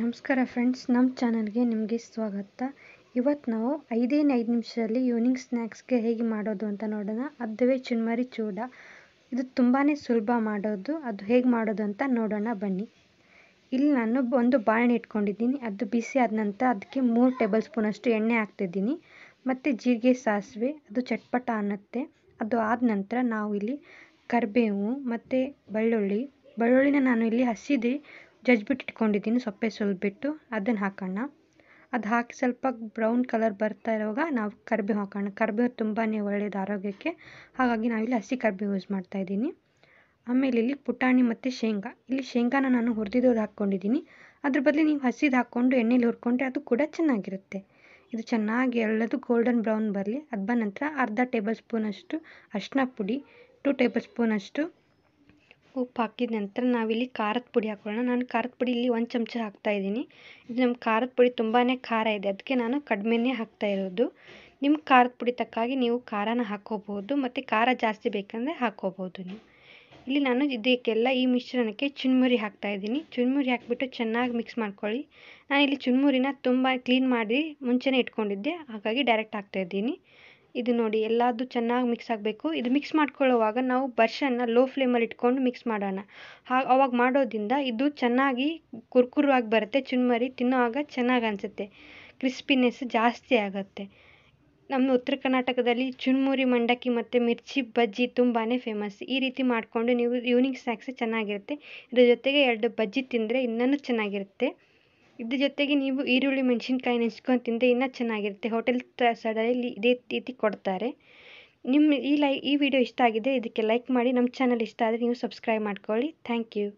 ನಮಸ್ಕಾರ ಫ್ರೆಂಡ್ಸ್ ನಮ್ಮ ಚಾನಲ್ಗೆ ನಿಮಗೆ ಸ್ವಾಗತ ಇವತ್ತು ನಾವು ಐದೇನು ಐದು ನಿಮಿಷದಲ್ಲಿ ಈವ್ನಿಂಗ್ ಸ್ನ್ಯಾಕ್ಸ್ಗೆ ಹೇಗೆ ಮಾಡೋದು ಅಂತ ನೋಡೋಣ ಅದುವೇ ಚುನ್ಮರಿ ಚೂಡ ಇದು ತುಂಬಾ ಸುಲಭ ಮಾಡೋದು ಅದು ಹೇಗೆ ಮಾಡೋದು ಅಂತ ನೋಡೋಣ ಬನ್ನಿ ಇಲ್ಲಿ ನಾನು ಒಂದು ಬಾಳೆಹಣ್ಣು ಇಟ್ಕೊಂಡಿದ್ದೀನಿ ಅದು ಬಿಸಿ ಆದ ನಂತರ ಅದಕ್ಕೆ ಮೂರು ಟೇಬಲ್ ಸ್ಪೂನಷ್ಟು ಎಣ್ಣೆ ಹಾಕ್ತಿದ್ದೀನಿ ಮತ್ತು ಜೀರಿಗೆ ಸಾಸಿವೆ ಅದು ಚಟ್ಪಟ ಅನ್ನತ್ತೆ ಅದು ಆದ ನಂತರ ನಾವು ಇಲ್ಲಿ ಕರಿಬೇವು ಮತ್ತು ಬೆಳ್ಳುಳ್ಳಿ ಬೆಳ್ಳುಳ್ಳಿನ ನಾನು ಇಲ್ಲಿ ಹಸಿದೆ ಜಜ್ಬಿಟ್ಟು ಇಟ್ಕೊಂಡಿದ್ದೀನಿ ಸೊಪ್ಪೆ ಸುಲಿದ್ಬಿಟ್ಟು ಅದನ್ನು ಹಾಕೋಣ ಅದು ಹಾಕಿ ಸ್ವಲ್ಪ ಬ್ರೌನ್ ಕಲರ್ ಬರ್ತಾ ಇರುವಾಗ ನಾವು ಕರಿಬೇವು ಹಾಕೋಣ ಕರ್ಬೇವು ತುಂಬಾ ಒಳ್ಳೆಯದು ಆರೋಗ್ಯಕ್ಕೆ ಹಾಗಾಗಿ ನಾವಿಲ್ಲಿ ಹಸಿ ಕರ್ಬೇವು ಯೂಸ್ ಮಾಡ್ತಾಯಿದ್ದೀನಿ ಆಮೇಲೆ ಇಲ್ಲಿ ಪುಟಾಣಿ ಮತ್ತು ಶೇಂಗಾ ಇಲ್ಲಿ ಶೇಂಗಾನ ನಾನು ಹುರಿದಿದ್ದು ಹಾಕ್ಕೊಂಡಿದ್ದೀನಿ ಅದ್ರ ಬದಲು ನೀವು ಹಸಿದು ಹಾಕ್ಕೊಂಡು ಎಣ್ಣೆಲಿ ಹುರ್ಕೊಂಡ್ರೆ ಅದು ಕೂಡ ಚೆನ್ನಾಗಿರುತ್ತೆ ಇದು ಚೆನ್ನಾಗಿ ಎಲ್ಲದು ಗೋಲ್ಡನ್ ಬ್ರೌನ್ ಬರಲಿ ಅದು ಬಂದ ನಂತರ ಅರ್ಧ ಟೇಬಲ್ ಸ್ಪೂನಷ್ಟು ಅರಿಶ್ಣ ಪುಡಿ ಟು ಟೇಬಲ್ ಸ್ಪೂನಷ್ಟು ಉಪ್ಪು ಹಾಕಿದ ನಂತರ ನಾವಿಲ್ಲಿ ಖಾರದ ಪುಡಿ ಹಾಕ್ಕೊಳ್ಳೋಣ ನಾನು ಖಾರದ ಪುಡಿ ಇಲ್ಲಿ ಒಂದು ಚಮಚ ಇದ್ದೀನಿ ಇದು ನಮ್ಮ ಖಾರದ ಪುಡಿ ತುಂಬಾ ಖಾರ ಇದೆ ಅದಕ್ಕೆ ನಾನು ಕಡಿಮೆನೇ ಹಾಕ್ತಾ ಇರೋದು ನಿಮ್ಮ ಖಾರದ ಪುಡಿ ತಕ್ಕಾಗಿ ನೀವು ಖಾರನ ಹಾಕ್ಕೋಬೋದು ಮತ್ತು ಖಾರ ಜಾಸ್ತಿ ಬೇಕಂದರೆ ಹಾಕ್ಕೋಬೋದು ನೀವು ಇಲ್ಲಿ ನಾನು ಇದಕ್ಕೆಲ್ಲ ಈ ಮಿಶ್ರಣಕ್ಕೆ ಚುನ್ಮುರಿ ಇದ್ದೀನಿ ಚುನ್ಮುರಿ ಹಾಕಿಬಿಟ್ಟು ಚೆನ್ನಾಗಿ ಮಿಕ್ಸ್ ಮಾಡ್ಕೊಳ್ಳಿ ನಾನು ಇಲ್ಲಿ ಚುನ್ಮುರಿನ ತುಂಬ ಕ್ಲೀನ್ ಮಾಡಿ ಮುಂಚೆನೇ ಇಟ್ಕೊಂಡಿದ್ದೆ ಹಾಗಾಗಿ ಡೈರೆಕ್ಟ್ ಇದ್ದೀನಿ ಇದು ನೋಡಿ ಎಲ್ಲದೂ ಚೆನ್ನಾಗಿ ಮಿಕ್ಸ್ ಆಗಬೇಕು ಇದು ಮಿಕ್ಸ್ ಮಾಡ್ಕೊಳ್ಳುವಾಗ ನಾವು ಬರ್ಷನ್ನ ಲೋ ಫ್ಲೇಮಲ್ಲಿ ಇಟ್ಕೊಂಡು ಮಿಕ್ಸ್ ಮಾಡೋಣ ಹಾಗೆ ಅವಾಗ ಮಾಡೋದ್ರಿಂದ ಇದು ಚೆನ್ನಾಗಿ ಕುರ್ಕುರವಾಗಿ ಬರುತ್ತೆ ಚುನ್ಮರಿ ತಿನ್ನೋವಾಗ ಚೆನ್ನಾಗಿ ಅನಿಸುತ್ತೆ ಕ್ರಿಸ್ಪಿನೆಸ್ ಜಾಸ್ತಿ ಆಗುತ್ತೆ ನಮ್ಮ ಉತ್ತರ ಕರ್ನಾಟಕದಲ್ಲಿ ಚುರುಮುರಿ ಮಂಡಕ್ಕಿ ಮತ್ತು ಮಿರ್ಚಿ ಬಜ್ಜಿ ತುಂಬಾ ಫೇಮಸ್ ಈ ರೀತಿ ಮಾಡಿಕೊಂಡು ನೀವು ಈವ್ನಿಂಗ್ ಸ್ನ್ಯಾಕ್ಸ್ ಚೆನ್ನಾಗಿರುತ್ತೆ ಇದ್ರ ಜೊತೆಗೆ ಎರಡು ಬಜ್ಜಿ ತಿಂದರೆ ಇನ್ನೂ ಚೆನ್ನಾಗಿರುತ್ತೆ ಇದ್ರ ಜೊತೆಗೆ ನೀವು ಈರುಳ್ಳಿ ಮೆಣಸಿನ್ಕಾಯಿ ಹೆಚ್ಕೊಂಡು ತಿಂದರೆ ಇನ್ನೂ ಚೆನ್ನಾಗಿರುತ್ತೆ ಹೋಟೆಲ್ ತ ಸೈಡಲ್ಲಿ ಇದೇ ರೀತಿ ಕೊಡ್ತಾರೆ ನಿಮ್ಮ ಈ ಲೈ ಈ ವಿಡಿಯೋ ಇಷ್ಟ ಆಗಿದೆ ಇದಕ್ಕೆ ಲೈಕ್ ಮಾಡಿ ನಮ್ಮ ಚಾನಲ್ ಇಷ್ಟ ಆದರೆ ನೀವು ಸಬ್ಸ್ಕ್ರೈಬ್ ಮಾಡ್ಕೊಳ್ಳಿ ಥ್ಯಾಂಕ್ ಯು